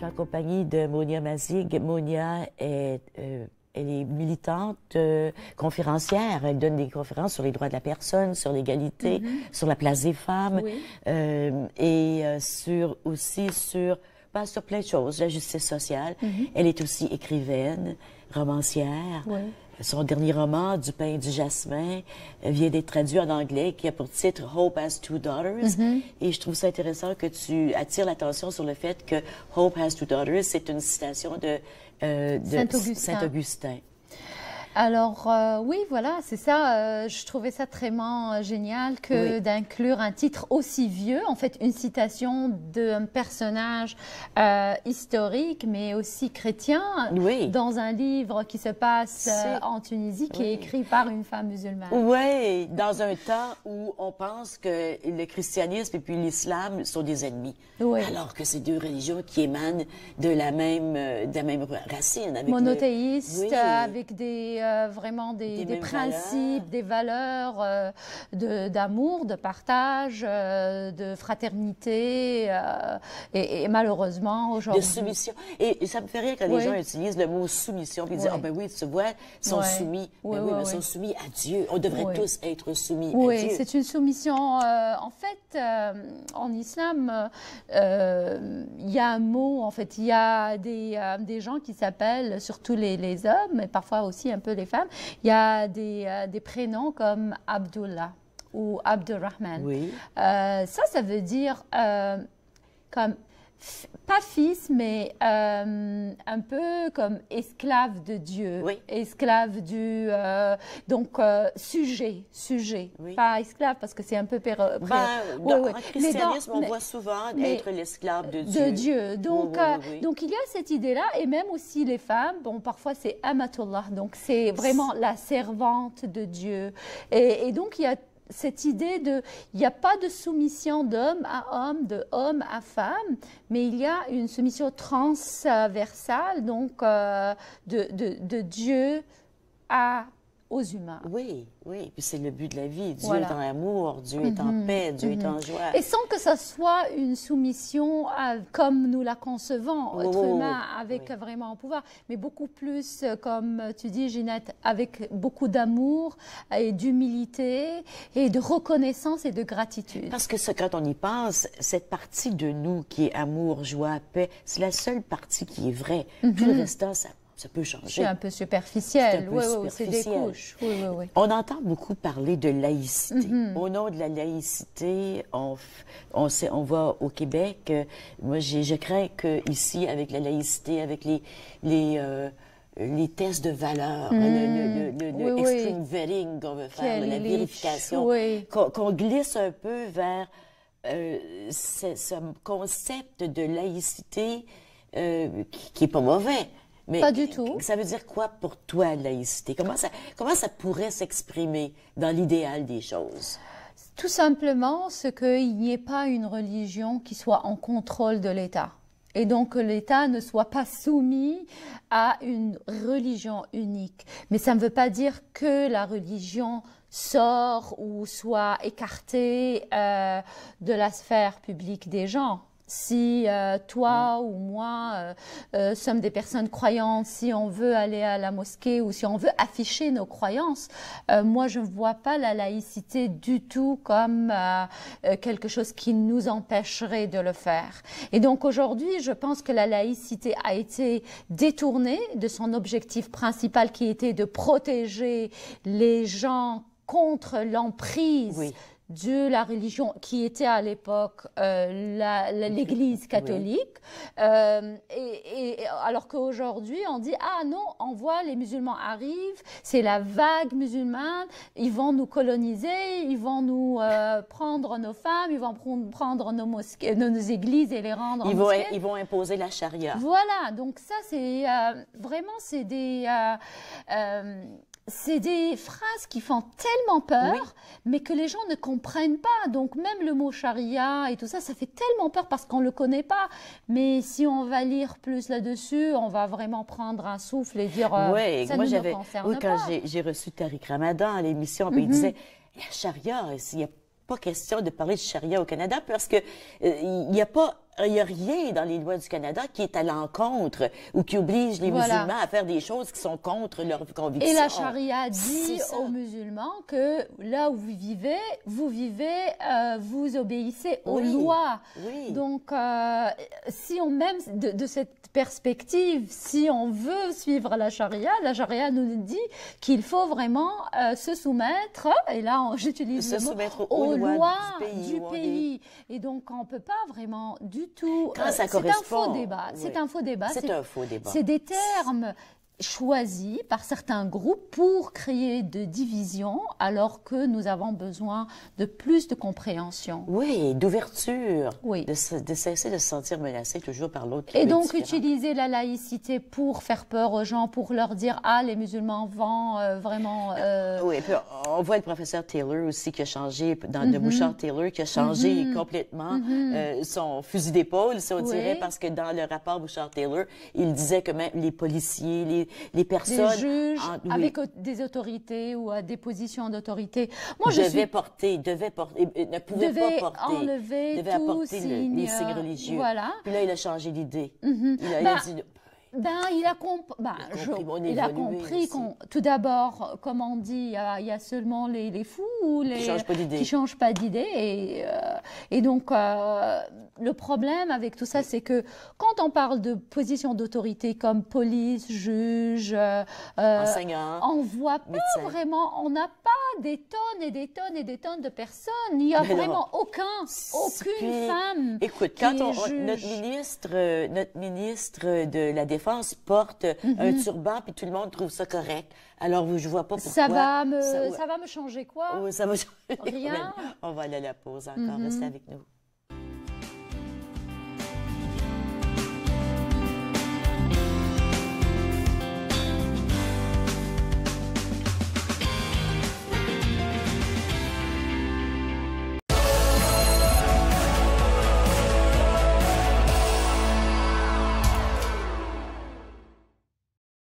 suis en compagnie de Monia Mazig. Monia est, euh, elle est militante, euh, conférencière. Elle donne des conférences sur les droits de la personne, sur l'égalité, mm-hmm. sur la place des femmes euh, et sur aussi sur pas sur plein de choses, la justice sociale. Mm-hmm. Elle est aussi écrivaine, romancière. Oui. Son dernier roman, Du pain et du jasmin, euh, vient d'être traduit en anglais, qui a pour titre Hope has two daughters. Mm-hmm. Et je trouve ça intéressant que tu attires l'attention sur le fait que Hope has two daughters, c'est une citation de, euh, saint augustin alors euh, oui, voilà, c'est ça. Euh, je trouvais ça très euh, génial que d'inclure un titre aussi vieux, en fait une citation d'un personnage historique, mais aussi chrétien, dans un livre qui se passe en Tunisie, qui est écrit par une femme musulmane. Oui, dans un temps où on pense que le christianisme et puis l'islam sont des ennemis, alors que c'est deux religions qui émanent de la même, de même racine. Avec Monothéiste, avec des euh, vraiment des, principes, des valeurs euh, d'amour, de, partage, euh, de fraternité, et, malheureusement aujourd'hui. De soumission. Et, ça me fait rire quand les gens utilisent le mot soumission, puis disent, ah ben oui, tu vois, ils sont soumis. Ben oui, mais ils sont soumis à Dieu. On devrait tous être soumis à Dieu. Oui, c'est une soumission. en fait, en islam, il y a un mot, en fait, il y a des, des gens qui s'appellent, surtout les, les hommes, mais parfois aussi un peu les femmes. Il y a des, euh, prénoms comme Abdullah ou Abdurrahman. Euh, ça, ça veut dire euh, comme pas fils, mais euh, un peu comme esclave de Dieu, esclave du euh, donc euh, sujet, sujet, pas esclave parce que c'est un peu péro. Bah, dans le christianisme, on voit souvent être l'esclave de Dieu. De Dieu. Donc donc il y a cette idée là et même aussi les femmes, bon parfois c'est amatullah, donc c'est vraiment la servante de Dieu et donc il y a cette idée de, il n'y a pas de soumission d'homme à homme, de homme à femme, mais il y a une soumission transversale, donc euh, de, de, de Dieu à aux humains. Oui, oui. c'est le but de la vie. Dieu est en amour, Dieu est en mm-hmm. paix, Dieu est en mm-hmm. joie. Et sans que ça soit une soumission comme nous la concevons, oh, être humain avec vraiment un pouvoir, mais beaucoup plus, euh, comme tu dis, Ginette, avec beaucoup d'amour et d'humilité et de reconnaissance et de gratitude. Parce que ce, quand on y pense, cette partie de nous qui est amour, joie, paix, c'est la seule partie qui est vraie. Tout le mm-hmm. restant, ça ça peut changer. C'est un peu superficiel. Un peu oui, oui, c'est des couches. Oui, oui, oui. On entend beaucoup parler de laïcité. Mhm. Au nom de la laïcité, on, on, voit au Québec, euh, moi je crains qu'ici, avec la laïcité, avec les, euh, tests de valeur, hein, le, extreme vetting qu'on veut faire, la vérification, qu'on glisse un peu vers euh, ce, ce, concept de laïcité qui n'est pas mauvais pas du tout. Ça veut dire quoi pour toi, laïcité? Comment ça, pourrait s'exprimer dans l'idéal des choses? Tout simplement, ce qu'il n'y ait pas une religion qui soit en contrôle de l'État. Et donc que l'État ne soit pas soumis à une religion unique. Mais ça ne veut pas dire que la religion sort ou soit écartée euh, de la sphère publique des gens. Si euh, toi mm. ou moi euh, euh, sommes des personnes croyantes, si on veut aller à la mosquée ou si on veut afficher nos croyances, moi je ne vois pas la laïcité du tout comme quelque chose qui nous empêcherait de le faire. Et donc aujourd'hui, je pense que la laïcité a été détournée de son objectif principal qui était de protéger les gens contre l'emprise de la religion qui était à l'époque euh, l'Église catholique, euh, et, alors qu'aujourd'hui on dit ah non on voit les musulmans arrivent, c'est la vague musulmane, ils vont nous coloniser, ils vont nous euh, prendre nos femmes, ils vont prendre nos mosquées, nos, églises et les rendre ils en vont, Ils vont imposer la charia. Voilà donc ça c'est vraiment c'est des c'est des phrases qui font tellement peur, mais que les gens ne comprennent pas. Donc même le mot charia et tout ça, ça fait tellement peur parce qu'on ne le connaît pas. Mais si on va lire plus là-dessus, on va vraiment prendre un souffle et dire euh, moi, j'avais. oui, quand j'ai reçu Tariq Ramadan à l'émission, mm il mm-hmm. disait la charia, il n'y a pas question de parler de charia au Canada parce que euh, il n'y a pas il n'y a rien dans les lois du Canada qui est à l'encontre ou qui oblige les musulmans à faire des choses qui sont contre leurs convictions. Et la charia dit aux musulmans que là où vous vivez, vous vivez, euh, vous obéissez aux lois. Donc, euh, si on même de, cette perspective, si on veut suivre la charia, la charia nous dit qu'il faut vraiment euh, se soumettre, et là j'utilise le mot, aux, lois, du pays. Et donc, on ne peut pas vraiment du euh, c'est un faux débat. C'est un faux débat. C'est des termes choisi par certains groupes pour créer de divisions alors que nous avons besoin de plus de compréhension. Oui, d'ouverture. Oui. De, cesser de se sentir menacé toujours par l'autre. Et donc utiliser la laïcité pour faire peur aux gens, pour leur dire ah les musulmans vont euh, vraiment. Euh, ah, oui, puis on voit le professeur Taylor aussi qui a changé dans mhm. de Bouchard Taylor qui a changé mhm. complètement mhm. Euh, son fusil d'épaule si on dirait parce que dans le rapport Bouchard Taylor il disait que même les policiers les les personnes. Des juges, avec des autorités ou à des positions d'autorité. Moi, je devait porter, devait porter, ne pouvait pas porter. Enlever tout signe, les signes religieux. Voilà. Puis là, il a changé d'idée. Mhm. il a ben, dit ben, il a, ben, il a compris qu'on, tout d'abord, comme on dit, il y, a, seulement les, les, fous ou les, qui ne changent pas d'idée. Et, euh, et, donc, euh, le problème avec tout ça, c'est que quand on parle de position d'autorité comme police, juge, euh, enseignant, on voit pas vraiment, on n'a pas des tonnes et des tonnes et des tonnes de personnes. Il n'y a vraiment aucun, aucune femme. Écoute, qui quand on, juge. notre ministre, euh, notre ministre de la Défense porte un mhm. turban, puis tout le monde trouve ça correct. Alors, je vois pas pourquoi. Ça va me, ça, va me changer quoi? Oh, ça va changer. Rien. on va aller à la pause encore. Restez mhm. avec nous.